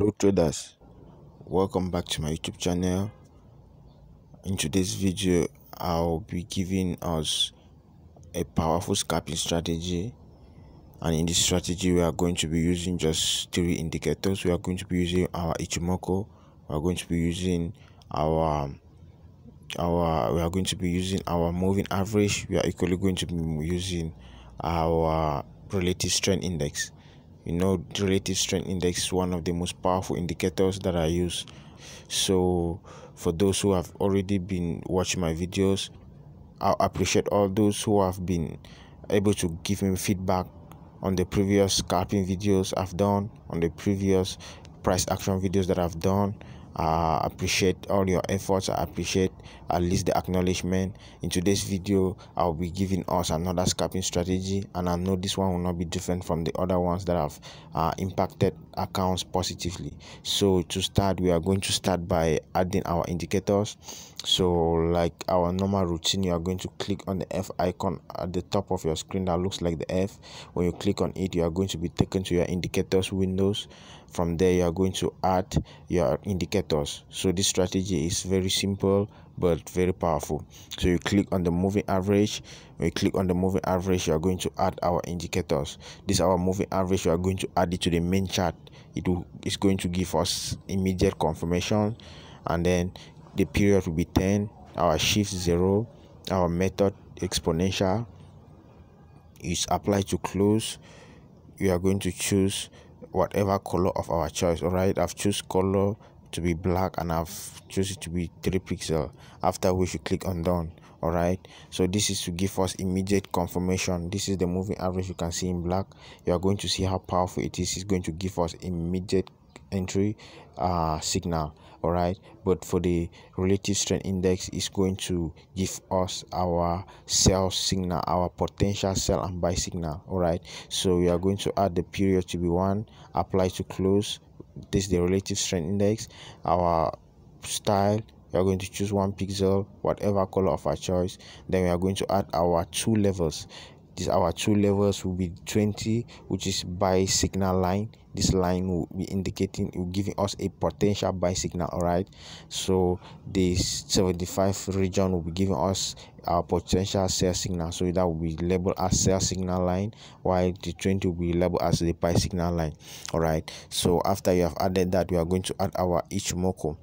Hello traders, welcome back to my YouTube channel. In today's video, I'll be giving us a powerful scalping strategy. And in this strategy, we are going to be using just three indicators. We are going to be using our Ichimoku. We are going to be using our our we are going to be using our moving average. We are equally going to be using our relative strength index you know relative strength index is one of the most powerful indicators that i use so for those who have already been watching my videos i appreciate all those who have been able to give me feedback on the previous scalping videos i've done on the previous price action videos that i've done I uh, appreciate all your efforts. I appreciate at least the acknowledgement. In today's video, I'll be giving us another scalping strategy, and I know this one will not be different from the other ones that have uh, impacted accounts positively. So to start, we are going to start by adding our indicators. So like our normal routine, you are going to click on the F icon at the top of your screen that looks like the F. When you click on it, you are going to be taken to your indicators windows from there you are going to add your indicators so this strategy is very simple but very powerful so you click on the moving average when you click on the moving average you are going to add our indicators this our moving average you are going to add it to the main chart it will it's going to give us immediate confirmation and then the period will be 10 our shift 0 our method exponential is applied to close we are going to choose whatever color of our choice all right i've choose color to be black and i've chosen to be 3 pixel after which you click on done all right so this is to give us immediate confirmation this is the moving average you can see in black you are going to see how powerful it is it's going to give us immediate entry uh, signal all right but for the relative strength index is going to give us our sell signal our potential sell and buy signal all right so we are going to add the period to be one apply to close this is the relative strength index our style we are going to choose one pixel whatever color of our choice then we are going to add our two levels is our two levels will be 20 which is buy signal line this line will be indicating will giving us a potential buy signal all right so this 75 region will be giving us our potential sell signal so that will be labeled as sell signal line while the 20 will be labeled as the buy signal line all right so after you have added that we are going to add our ichimoku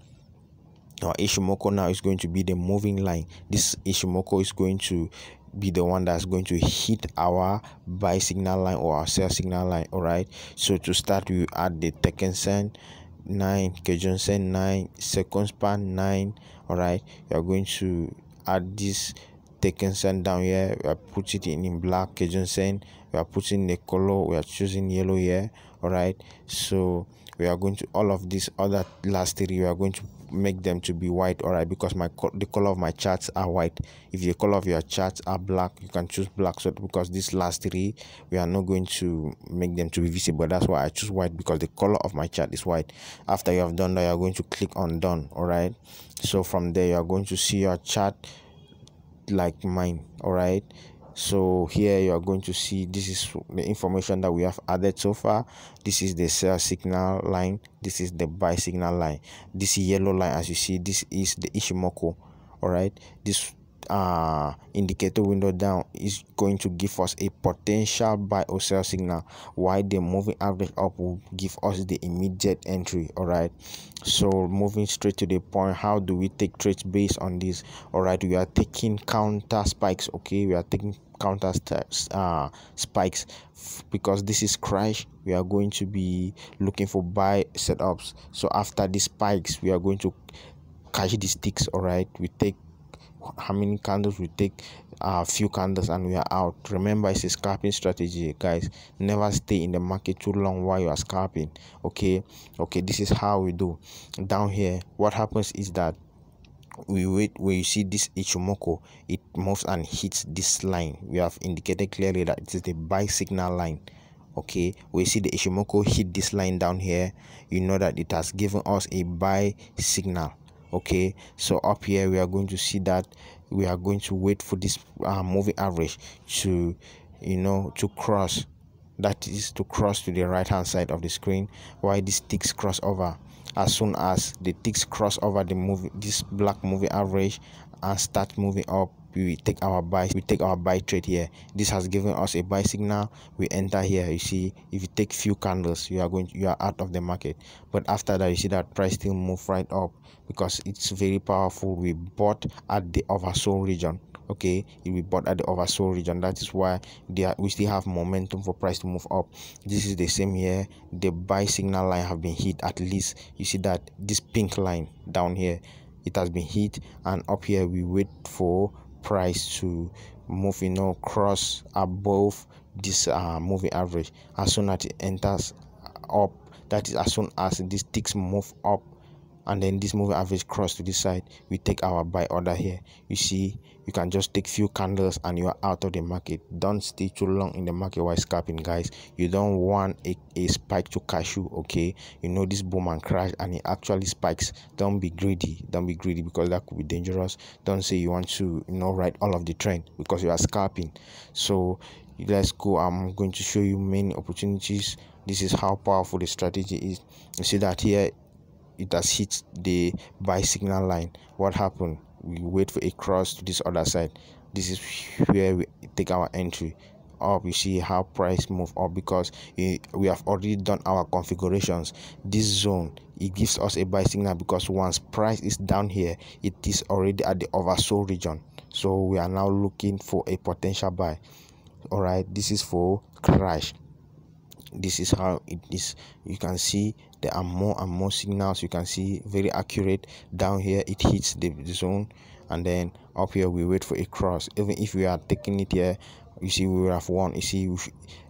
now Ishimoko now is going to be the moving line. This Ishimoko is going to be the one that's going to hit our buy signal line or our sell signal line all right so to start we add the taken send 9 send 9 second span 9 all right you're going to add this taken send down here we are putting it in, in black send. we are putting the color we are choosing yellow here all right so we are going to all of these other last three we are going to make them to be white all right because my the color of my charts are white if the color of your charts are black you can choose black so because these last three we are not going to make them to be visible that's why i choose white because the color of my chart is white after you have done that you're going to click on done all right so from there you're going to see your chart like mine all right so here you are going to see this is the information that we have added so far this is the cell signal line this is the buy signal line this yellow line as you see this is the ishimoku all right this uh, indicator window down is going to give us a potential buy or sell signal while the moving average up will give us the immediate entry all right so moving straight to the point how do we take trades based on this all right we are taking counter spikes okay we are taking counter uh, spikes because this is crash we are going to be looking for buy setups so after these spikes we are going to catch the sticks all right we take how many candles we take a few candles and we are out remember it's a scalping strategy guys never stay in the market too long while you are scalping okay okay this is how we do down here what happens is that we wait where you see this ichimoku it moves and hits this line we have indicated clearly that it is the buy signal line okay we see the ichimoku hit this line down here you know that it has given us a buy signal okay so up here we are going to see that we are going to wait for this uh, moving average to you know to cross that is to cross to the right hand side of the screen Why these ticks cross over as soon as the ticks cross over the move, this black moving average and start moving up we take our buy we take our buy trade here this has given us a buy signal we enter here you see if you take few candles you are going to, you are out of the market but after that you see that price still move right up because it's very powerful we bought at the oversold region okay we bought at the oversold region that is why they are, we still have momentum for price to move up this is the same here the buy signal line have been hit at least you see that this pink line down here it has been hit and up here we wait for price to move you know cross above this uh, moving average as soon as it enters up that is as soon as these ticks move up and then this moving average cross to this side we take our buy order here you see you can just take few candles and you are out of the market don't stay too long in the market while scalping guys you don't want a, a spike to catch you okay you know this boom and crash and it actually spikes don't be greedy don't be greedy because that could be dangerous don't say you want to you know ride all of the trend because you are scalping so let's go i'm going to show you many opportunities this is how powerful the strategy is you see that here it has hit the buy signal line what happened we wait for a cross to this other side this is where we take our entry up you see how price move up because we have already done our configurations this zone it gives us a buy signal because once price is down here it is already at the oversold region so we are now looking for a potential buy all right this is for crash this is how it is you can see there are more and more signals you can see very accurate down here it hits the, the zone and then up here we wait for a cross even if we are taking it here you see we would have won you see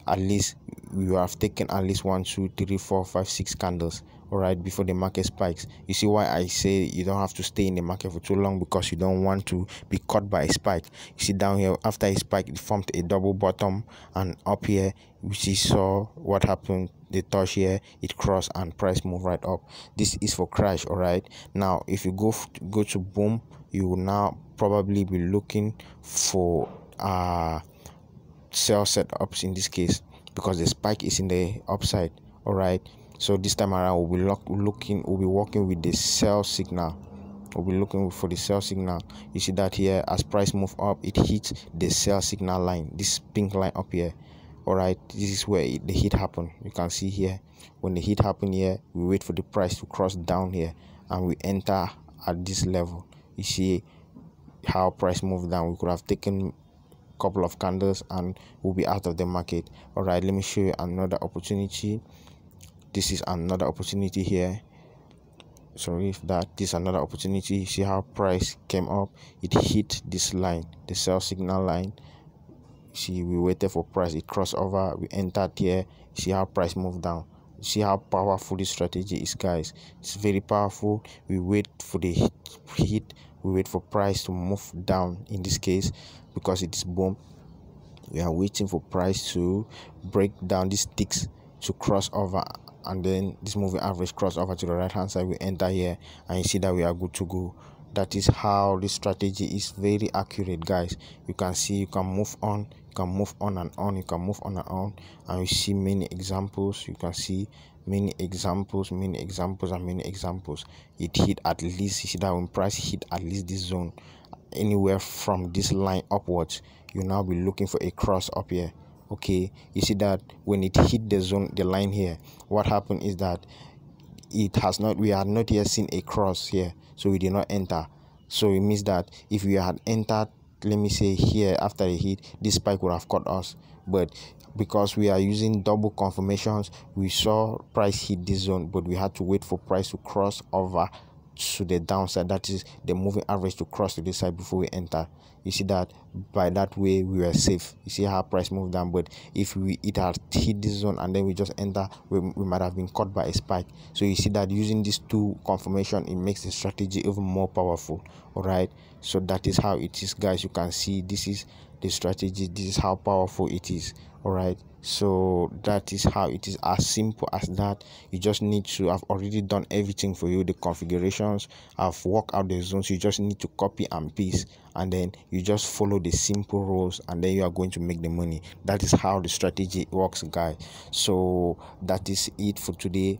at least we have taken at least one two three four five six candles all right before the market spikes you see why i say you don't have to stay in the market for too long because you don't want to be caught by a spike you see down here after a spike it formed a double bottom and up here we see saw what happened the touch here it crossed and price move right up this is for crash all right now if you go go to boom you will now probably be looking for uh sell setups in this case because the spike is in the upside all right so this time around we'll be looking we'll be working with the sell signal we'll be looking for the sell signal you see that here as price move up it hits the sell signal line this pink line up here all right this is where it, the hit happened you can see here when the hit happened here we wait for the price to cross down here and we enter at this level you see how price moved down we could have taken a couple of candles and we'll be out of the market all right let me show you another opportunity this is another opportunity here sorry if that this is another opportunity see how price came up it hit this line the sell signal line see we waited for price it crossed over we entered here see how price moved down see how powerful this strategy is guys it's very powerful we wait for the hit we wait for price to move down in this case because it is boom we are waiting for price to break down these sticks to cross over and then this moving average cross over to the right hand side we enter here and you see that we are good to go that is how this strategy is very accurate guys you can see you can move on you can move on and on you can move on and on and you see many examples you can see many examples many examples and many examples it hit at least you see that when price hit at least this zone anywhere from this line upwards you now be looking for a cross up here okay you see that when it hit the zone the line here what happened is that it has not we had not yet seen a cross here so we did not enter so it means that if we had entered let me say here after a hit this spike would have caught us but because we are using double confirmations we saw price hit this zone but we had to wait for price to cross over to the downside that is the moving average to cross to this side before we enter you see that by that way we were safe you see how price moved down but if we it had hit this zone and then we just enter we, we might have been caught by a spike so you see that using these two confirmation it makes the strategy even more powerful all right so that is how it is guys you can see this is the strategy this is how powerful it is all right so that is how it is as simple as that you just need to i've already done everything for you the configurations i've worked out the zones you just need to copy and paste and then you just follow the simple rules and then you are going to make the money that is how the strategy works guys so that is it for today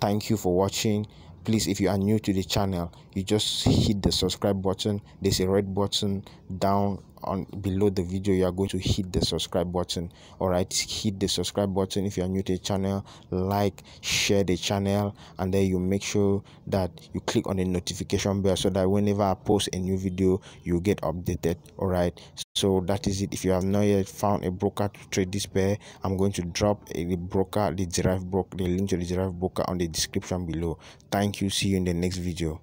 thank you for watching please if you are new to the channel you just hit the subscribe button there's a red button down on below the video you are going to hit the subscribe button all right hit the subscribe button if you are new to the channel like share the channel and then you make sure that you click on the notification bell so that whenever i post a new video you get updated all right so that is it if you have not yet found a broker to trade this pair i'm going to drop a, broker the derived broker the link to the derived broker on the description below thank you see you in the next video